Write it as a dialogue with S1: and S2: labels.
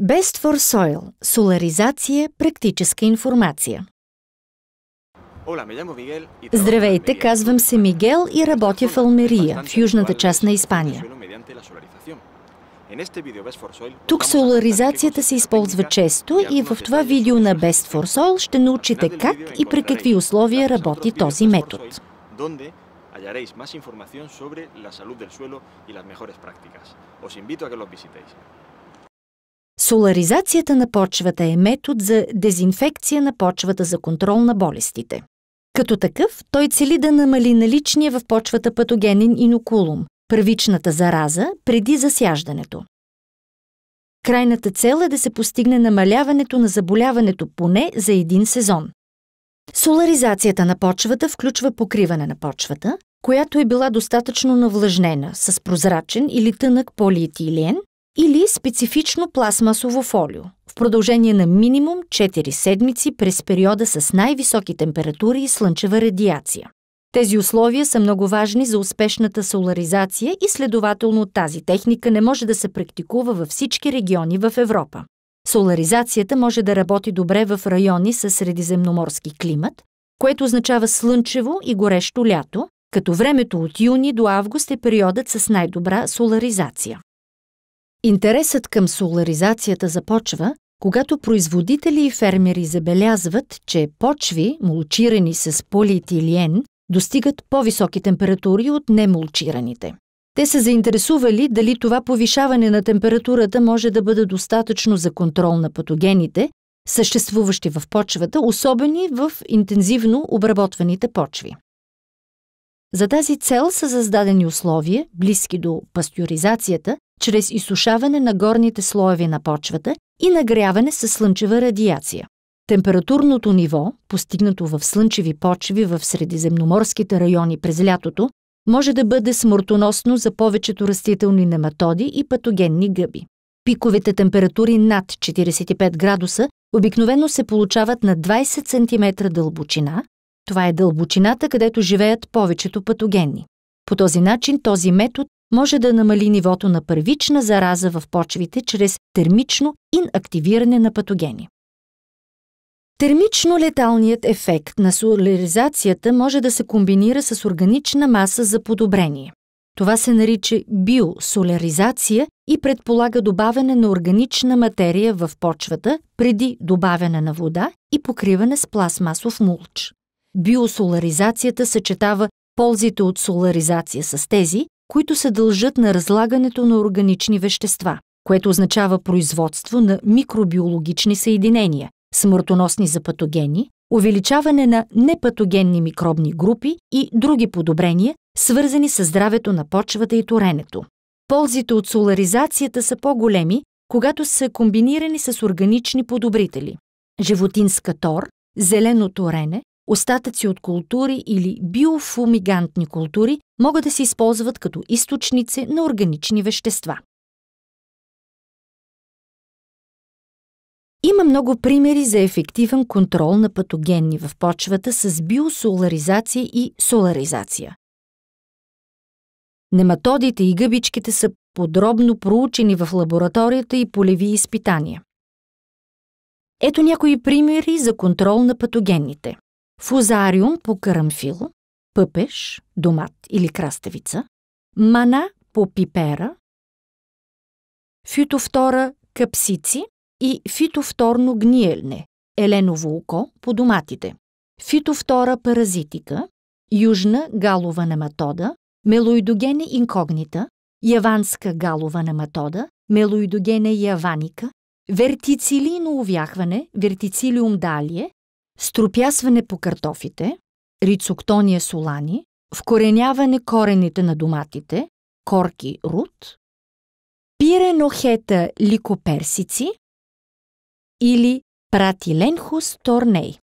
S1: Best for Soil – соларизация, практическа информация. Здравейте, казвам се Мигел и работя в Алмерия, в южната част на Испания. Тук соларизацията се използва често и в това видео на Best for Soil ще научите как и при какви условия работи този метод. hallaréis Os invito a que los visitéis. Соларизацията на почвата е метод за дезинфекция на почвата за контрол на болестите. Като такъв, той цели да намали наличния в почвата патогенен инокулум, първичната зараза, преди засяждането. Крайната цел е да се постигне намаляването на заболяването поне за един сезон. Соларизацията на почвата включва покриване на почвата, която е била достатъчно навлажнена с прозрачен или тънък полиетилен, или специфично пластмасово фолио в продължение на минимум 4 седмици през периода с най-високи температури и слънчева радиация. Тези условия са много важни за успешната соларизация и следователно тази техника не може да се практикува във всички региони в Европа. Соларизацията може да работи добре в райони с средиземноморски климат, което означава слънчево и горещо лято, като времето от юни до август е периодът с най-добра соларизация. Интересът към соларизацията започва, когато производители и фермери забелязват, че почви, мулчирани с полиетилиен, достигат по-високи температури от немулчираните. Те са заинтересували дали това повишаване на температурата може да бъде достатъчно за контрол на патогените, съществуващи в почвата, особени в интензивно обработваните почви. За тази цел са създадени условия, близки до пастюризацията, чрез изсушаване на горните слоеви на почвата и нагряване с слънчева радиация. Температурното ниво, постигнато в слънчеви почви в средиземноморските райони през лятото, може да бъде смъртоносно за повечето растителни нематоди и патогенни гъби. Пиковите температури над 45 градуса обикновено се получават на 20 см дълбочина. Това е дълбочината, където живеят повечето патогенни. По този начин този метод може да намали нивото на първична зараза в почвите чрез термично инактивиране на патогени. Термично леталният ефект на соляризацията може да се комбинира с органична маса за подобрение. Това се нарича биосоляризация и предполага добавяне на органична материя в почвата преди добавяне на вода и покриване с пластмасов мулч. Биосоляризацията съчетава ползите от соляризация с тези, които се дължат на разлагането на органични вещества, което означава производство на микробиологични съединения, смъртоносни за патогени, увеличаване на непатогенни микробни групи и други подобрения, свързани с здравето на почвата и торенето. Ползите от соларизацията са по-големи, когато са комбинирани с органични подобрители. Животинска тор, зелено торене, остатъци от култури или биофумигантни култури могат да се използват като източници на органични вещества. Има много примери за ефективен контрол на патогенни в почвата с биосоларизация и соларизация. Нематодите и гъбичките са подробно проучени в лабораторията и полеви изпитания. Ето някои примери за контрол на патогенните. Фузариум по карамфил, пъпеш, домат или краставица, мана по пипера, фитофтора капсици и фитофторно гниелне, еленово око по доматите, фитофтора паразитика, южна галова нематода, мелоидогене инкогнита, яванска галова нематода, мелоидогене яваника, вертицилийно увяхване, вертицилиум далие, струпясване по картофите, рицоктония солани, вкореняване корените на доматите, корки рут, пиренохета ликоперсици или пратиленхус торней.